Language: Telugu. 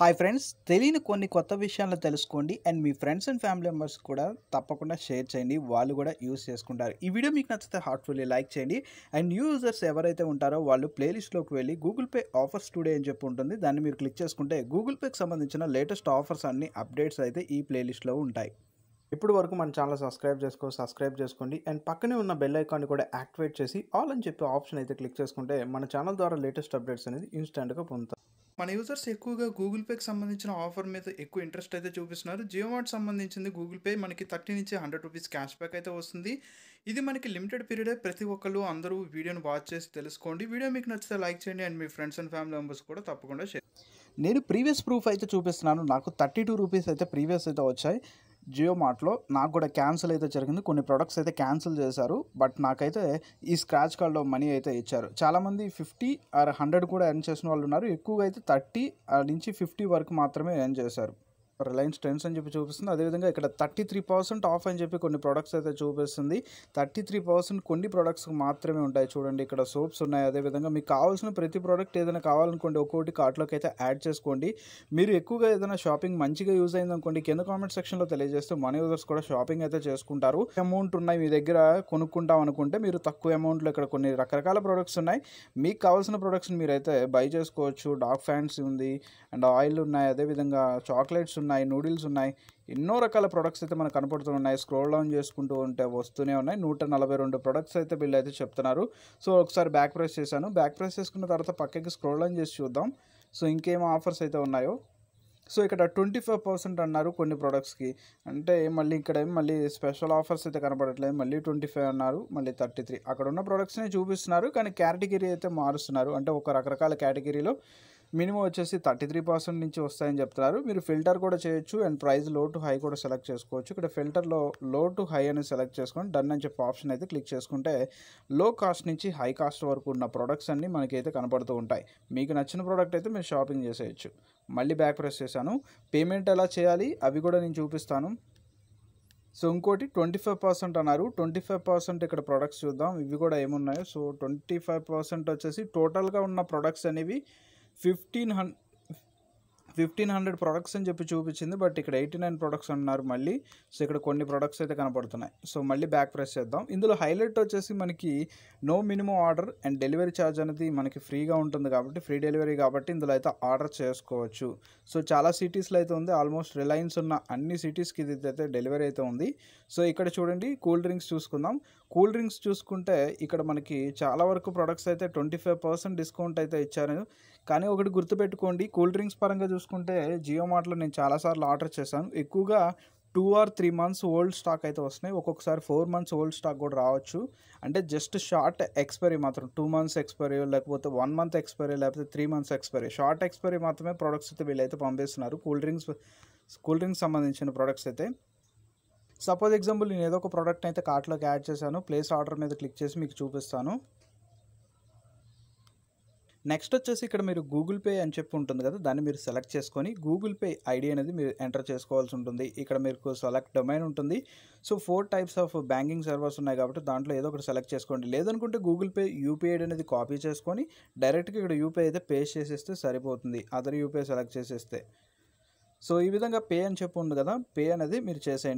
హాయ్ ఫ్రెండ్స్ తెలియని కొన్ని కొత్త విషయాలను తెలుసుకోండి అండ్ మీ ఫ్రెండ్స్ అండ్ ఫ్యామిలీ మెంబర్స్ కూడా తప్పకుండా షేర్ చేయండి వాళ్ళు కూడా యూస్ చేసుకుంటారు ఈ వీడియో మీకు నచ్చితే హార్ట్ఫుల్లీ లైక్ చేయండి అండ్ న్యూ యూజర్స్ ఎవరైతే ఉంటారో వాళ్ళు ప్లేలిస్ట్లోకి వెళ్ళి గూగుల్ పే ఆఫర్స్ టుడే అని చెప్పి ఉంటుంది దాన్ని మీరు క్లిక్ చేసుకుంటే గూగుల్ పేకి సంబంధించిన లేటెస్ట్ ఆఫర్స్ అన్ని అప్డేట్స్ అయితే ఈ ప్లేలిస్ట్లో ఉంటాయి ఇప్పుడు వరకు మన ఛానల్ సబ్స్క్రైబ్ చేసుకో సబ్స్క్రైబ్ చేసుకోండి అండ్ పక్కనే ఉన్న బెల్ ఐకాన్ కూడా యాక్టివేట్ చేసి ఆల్ అని చెప్పి ఆప్షన్ అయితే క్లిక్ చేసుకుంటే మన ఛానల్ ద్వారా లేటెస్ట్ అప్డేట్స్ అనేది ఇన్స్టెంట్గా పొందుతాం మన యూజర్స్ ఎక్కువగా గూగుల్ పేకి సంబంధించిన ఆఫర్ మీద ఎక్కువ ఇంట్రెస్ట్ అయితే చూపిస్తున్నారు జియో మార్ట్ సంబంధించింది గూగుల్ పే మనకి థర్టీ నుంచి హండ్రెడ్ రూపీస్ క్యాష్ బ్యాక్ అయితే వస్తుంది ఇది మనకి లిమిటెడ్ పీరియడే ప్రతి ఒక్కరు అందరూ వీడియోని వాచ్ చేసి తెలుసుకోండి వీడియో మీకు నచ్చితే లైక్ చేయండి అండ్ మీ ఫ్రెండ్స్ అండ్ ఫ్యామిలీ మెంబర్స్ కూడా తప్పకుండా షేర్ నేను ప్రీవియస్ ప్రూఫ్ అయితే చూపిస్తున్నాను నాకు థర్టీ టూ రూపీస్ అయితే ప్రీవియస్ అయితే వచ్చాయి జియో మార్ట్లో నాకు కూడా క్యాన్సిల్ అయితే జరిగింది కొన్ని ప్రొడక్ట్స్ అయితే క్యాన్సిల్ చేశారు బట్ నాకైతే ఈ స్క్రాచ్ కార్డ్లో మనీ అయితే ఇచ్చారు చాలామంది ఫిఫ్టీ ఆర్ హండ్రెడ్ కూడా ఎర్న్ చేసిన వాళ్ళు ఉన్నారు ఎక్కువగా అయితే థర్టీ నుంచి ఫిఫ్టీ వరకు మాత్రమే ఎర్న్ చేశారు రిలయన్స్ ట్రెండ్స్ అని చెప్పి చూపిస్తుంది అదేవిధంగా ఇక్కడ థర్టీ త్రీ పర్సెంట్ ఆఫ్ అని చెప్పి కొన్ని ప్రొడక్ట్స్ అయితే చూపిస్తుంది థర్టీ త్రీ పర్సెంట్ కొన్ని ప్రొడక్ట్స్ మాత్రమే ఉంటాయి చూడండి ఇక్కడ సోప్స్ ఉన్నాయి అదేవిధంగా మీకు కావాల్సిన ప్రతి ప్రోడక్ట్ ఏదైనా కావాలనుకోండి ఒక్కొక్కటి కార్ట్లోకి అయితే యాడ్ చేసుకోండి మీరు ఎక్కువగా ఏదైనా షాపింగ్ మంచిగా యూజ్ అయిందనుకోండి కింద కామెంట్ సెక్షన్లో తెలియజేస్తూ మనీ యూజర్స్ కూడా షాపింగ్ అయితే చేసుకుంటారు అమౌంట్ ఉన్నాయి మీ దగ్గర కొనుక్కుంటాం అనుకుంటే మీరు తక్కువ అమౌంట్లో ఇక్కడ కొన్ని రకరకాల ప్రొడక్ట్స్ ఉన్నాయి మీకు కావాల్సిన ప్రొడక్ట్స్ని మీరైతే బై చేసుకోవచ్చు డాక్ ఫ్యాన్స్ ఉంది అండ్ ఆయిల్ ఉన్నాయి అదేవిధంగా చాక్లెట్స్ ఉన్నాయి ఉన్నాయి నూడిల్స్ ఉన్నాయి ఎన్నో రకాల ప్రొడక్ట్స్ అయితే మనకు కనపడుతున్నాయి స్క్రోల్ డౌన్ చేసుకుంటూ ఉంటే వస్తూనే ఉన్నాయి నూట నలభై రెండు ప్రొడక్ట్స్ అయితే వీళ్ళు అయితే చెప్తున్నారు సో ఒకసారి బ్యాక్ ప్రెస్ చేశాను బ్యాక్ ప్రెస్ చేసుకున్న తర్వాత పక్కకి స్క్రోల్ డౌన్ చేసి చూద్దాం సో ఇంకేం ఆఫర్స్ అయితే ఉన్నాయో సో ఇక్కడ ట్వంటీ ఫైవ్ పర్సెంట్ అన్నారు కొన్ని ప్రొడక్ట్స్కి అంటే మళ్ళీ ఇక్కడ మళ్ళీ స్పెషల్ ఆఫర్స్ అయితే కనపడట్లేదు మళ్ళీ ట్వంటీ ఫైవ్ అన్నారు మళ్ళీ థర్టీ త్రీ అక్కడ ఉన్న ప్రొడక్ట్స్నే చూపిస్తున్నారు కానీ కేటగిరీ అయితే మారుస్తున్నారు అంటే ఒక రకరకాల కేటగిరీలో మినిమం వచ్చేసి థర్టీ త్రీ పర్సెంట్ నుంచి వస్తాయని చెప్తున్నారు మీరు ఫిల్టర్ కూడా చేయొచ్చు and price low to high కూడా సెలెక్ట్ చేసుకోవచ్చు ఇక్కడ ఫిల్టర్లో లో టు హై అని సెలెక్ట్ చేసుకొని డన్ అని చెప్పి ఆప్షన్ అయితే క్లిక్ చేసుకుంటే లో కాస్ట్ నుంచి హై కాస్ట్ వరకు ఉన్న ప్రొడక్ట్స్ అన్నీ మనకైతే కనపడుతూ ఉంటాయి మీకు నచ్చిన ప్రోడక్ట్ అయితే మీరు షాపింగ్ చేసేయచ్చు మళ్ళీ బ్యాక్ ప్రెస్ చేశాను పేమెంట్ ఎలా చేయాలి అవి కూడా నేను చూపిస్తాను సో ఇంకోటి ట్వంటీ ఫైవ్ పర్సెంట్ అన్నారు ట్వంటీ ఫైవ్ పర్సెంట్ ఇక్కడ ప్రొడక్ట్స్ చూద్దాం ఇవి కూడా ఏమున్నాయో సో ట్వంటీ ఫైవ్ పర్సెంట్ వచ్చేసి టోటల్గా ఉన్న ప్రొడక్ట్స్ అనేవి fifteen hundred fifteen hundred products అని చెప్పి చూపించింది బట్ ఇక్కడ ఎయిటీ నైన్ ప్రొడక్ట్స్ అన్నారు మళ్ళీ సో ఇక్కడ కొన్ని ప్రొడక్ట్స్ అయితే కనపడుతున్నాయి సో మళ్ళీ బ్యాక్ ప్రెస్ చేద్దాం ఇందులో హైలైట్ వచ్చేసి మనకి no minimum order and delivery charge అనేది మనకి ఫ్రీగా ఉంటుంది కాబట్టి ఫ్రీ డెలివరీ కాబట్టి ఇందులో అయితే ఆర్డర్ చేసుకోవచ్చు సో చాలా సిటీస్లో అయితే ఉంది ఆల్మోస్ట్ రిలయన్స్ ఉన్న అన్ని సిటీస్కి ఇది అయితే డెలివరీ అయితే ఉంది సో ఇక్కడ చూడండి కూల్ డ్రింక్స్ చూసుకుందాం కూల్ డ్రింక్స్ చూసుకుంటే ఇక్కడ మనకి చాలా వరకు ప్రొడక్ట్స్ అయితే ట్వంటీ ఫైవ్ పర్సెంట్ డిస్కౌంట్ అయితే ఇచ్చారు కానీ ఒకటి గుర్తుపెట్టుకోండి కూల్ డ్రింక్స్ పరంగా చూసుకుంటే చూసుకుంటే జియో మార్ట్లో నేను చాలాసార్లు ఆర్డర్ చేశాను ఎక్కువగా two or three months old stock అయితే వస్తున్నాయి ఒక్కొక్కసారి ఫోర్ మంత్స్ ఓల్డ్ స్టాక్ కూడా రావచ్చు అంటే జస్ట్ షార్ట్ ఎక్స్పైరీ మాత్రం టూ మంత్స్ ఎక్స్పైరీ లేకపోతే వన్ మంత్ ఎక్స్పైరీ లేకపోతే three months expiry short expiry మాత్రమే ప్రొడక్ట్స్ అయితే వీళ్ళైతే పంపిస్తున్నారు కూల్ డ్రింక్స్ కూల్ డ్రింక్స్ సంబంధించిన ప్రొడక్ట్స్ అయితే సపోజ్ ఎగ్జాంపుల్ నేను ఏదో ఒక ప్రోడక్ట్ అయితే కార్ట్లోకి యాడ్ చేశాను ప్లేస్ ఆర్డర్ మీద క్లిక్ చేసి మీకు చూపిస్తాను నెక్స్ట్ వచ్చేసి ఇక్కడ మీరు గూగుల్ పే అని చెప్పి ఉంటుంది కదా దాన్ని మీరు సెలెక్ట్ చేసుకొని గూగుల్ పే ఐడి అనేది మీరు ఎంటర్ చేసుకోవాల్సి ఉంటుంది ఇక్కడ మీకు సెలెక్ట్ డొమైన్ ఉంటుంది so four types of banking servers ఉన్నాయి కాబట్టి దాంట్లో ఏదో ఒకటి సెలెక్ట్ చేసుకోండి లేదనుకుంటే గూగుల్ పే యూపీఐ అనేది కాపీ చేసుకొని డైరెక్ట్గా ఇక్కడ యూపీఐ అయితే పే చేసేస్తే సరిపోతుంది అదర్ యూపీఐ సెలెక్ట్ చేసేస్తే సో ఈ విధంగా పే అని చెప్పి ఉంది కదా పే అనేది మీరు చేసేయండి